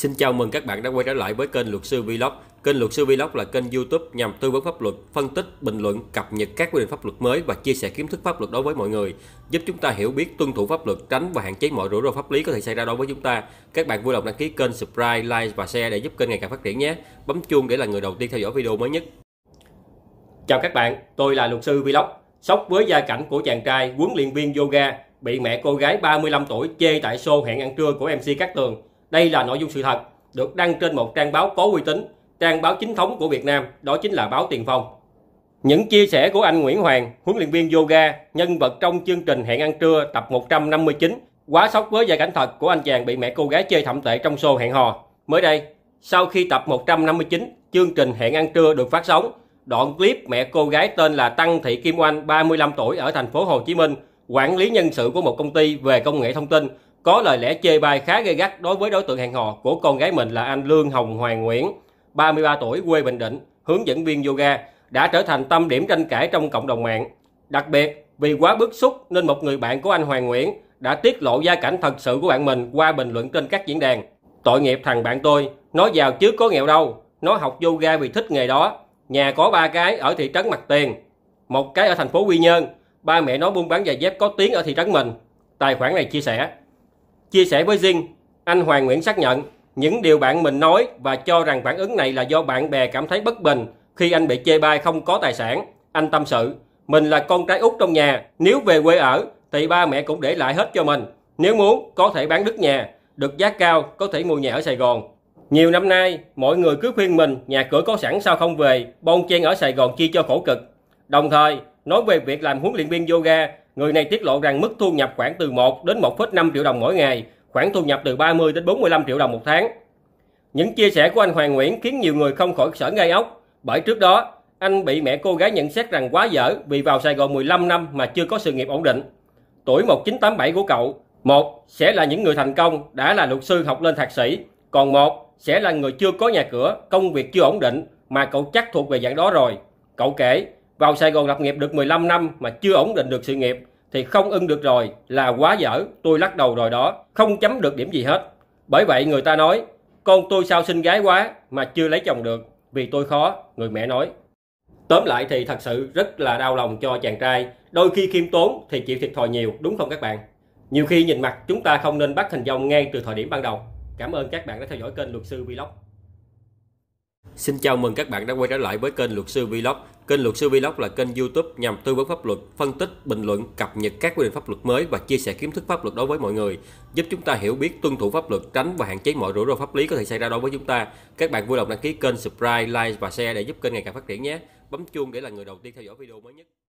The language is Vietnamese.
Xin chào mừng các bạn đã quay trở lại với kênh Luật sư Vlog. Kênh Luật sư Vlog là kênh YouTube nhằm tư vấn pháp luật, phân tích, bình luận, cập nhật các quy định pháp luật mới và chia sẻ kiến thức pháp luật đối với mọi người, giúp chúng ta hiểu biết, tuân thủ pháp luật, tránh và hạn chế mọi rủi ro pháp lý có thể xảy ra đối với chúng ta. Các bạn vui lòng đăng ký kênh, subscribe, like và share để giúp kênh ngày càng phát triển nhé. Bấm chuông để là người đầu tiên theo dõi video mới nhất. Chào các bạn, tôi là luật sư Vlog. Sốc với gia cảnh của chàng trai huấn luyện viên yoga bị mẹ cô gái 35 tuổi chê tại show hẹn ăn trưa của MC Cát Tường đây là nội dung sự thật được đăng trên một trang báo có uy tín, trang báo chính thống của Việt Nam, đó chính là báo Tiền Phong. Những chia sẻ của anh Nguyễn Hoàng, huấn luyện viên yoga, nhân vật trong chương trình Hẹn ăn trưa tập 159, quá sốc với gia cảnh thật của anh chàng bị mẹ cô gái chơi thậm tệ trong show hẹn hò. Mới đây, sau khi tập 159, chương trình Hẹn ăn trưa được phát sóng, đoạn clip mẹ cô gái tên là Tăng Thị Kim Oanh, 35 tuổi ở thành phố Hồ Chí Minh, quản lý nhân sự của một công ty về công nghệ thông tin có lời lẽ chê bai khá gây gắt đối với đối tượng hẹn hò của con gái mình là anh Lương Hồng Hoàng Nguyễn, 33 tuổi, quê Bình Định, hướng dẫn viên yoga, đã trở thành tâm điểm tranh cãi trong cộng đồng mạng. Đặc biệt, vì quá bức xúc nên một người bạn của anh Hoàng Nguyễn đã tiết lộ gia cảnh thật sự của bạn mình qua bình luận trên các diễn đàn. Tội nghiệp thằng bạn tôi, nó giàu chứ có nghèo đâu, nó học yoga vì thích nghề đó. Nhà có ba cái ở thị trấn Mặt Tiền, một cái ở thành phố Quy Nhơn, ba mẹ nó buôn bán giày dép có tiếng ở thị trấn mình. Tài khoản này chia sẻ, Chia sẻ với Zing, anh Hoàng Nguyễn xác nhận những điều bạn mình nói và cho rằng phản ứng này là do bạn bè cảm thấy bất bình khi anh bị chê bai không có tài sản. Anh tâm sự, mình là con trai út trong nhà, nếu về quê ở thì ba mẹ cũng để lại hết cho mình. Nếu muốn, có thể bán đứt nhà, được giá cao, có thể mua nhà ở Sài Gòn. Nhiều năm nay, mọi người cứ khuyên mình nhà cửa có sẵn sao không về, bon chen ở Sài Gòn chi cho khổ cực. Đồng thời, nói về việc làm huấn luyện viên yoga người này tiết lộ rằng mức thu nhập khoảng từ 1 đến 1,5 triệu đồng mỗi ngày, khoảng thu nhập từ 30 đến 45 triệu đồng một tháng. Những chia sẻ của anh Hoàng Nguyễn khiến nhiều người không khỏi sở ngay ốc, bởi trước đó anh bị mẹ cô gái nhận xét rằng quá dở vì vào Sài Gòn 15 năm mà chưa có sự nghiệp ổn định. Tuổi 1987 của cậu, một sẽ là những người thành công đã là luật sư học lên thạc sĩ, còn một sẽ là người chưa có nhà cửa, công việc chưa ổn định mà cậu chắc thuộc về dạng đó rồi. Cậu kể, vào Sài Gòn lập nghiệp được 15 năm mà chưa ổn định được sự nghiệp thì không ưng được rồi là quá dở, tôi lắc đầu rồi đó, không chấm được điểm gì hết. Bởi vậy người ta nói, con tôi sao xinh gái quá mà chưa lấy chồng được, vì tôi khó, người mẹ nói. Tóm lại thì thật sự rất là đau lòng cho chàng trai, đôi khi khiêm tốn thì chịu thiệt thòi nhiều, đúng không các bạn? Nhiều khi nhìn mặt chúng ta không nên bắt hình dong ngay từ thời điểm ban đầu. Cảm ơn các bạn đã theo dõi kênh Luật sư Vlog. Xin chào mừng các bạn đã quay trở lại với kênh Luật sư Vlog. Kênh luật sư Vlog là kênh YouTube nhằm tư vấn pháp luật, phân tích, bình luận, cập nhật các quy định pháp luật mới và chia sẻ kiến thức pháp luật đối với mọi người, giúp chúng ta hiểu biết, tuân thủ pháp luật, tránh và hạn chế mọi rủi ro pháp lý có thể xảy ra đối với chúng ta. Các bạn vui lòng đăng ký kênh, subscribe, like và share để giúp kênh ngày càng phát triển nhé. Bấm chuông để là người đầu tiên theo dõi video mới nhất.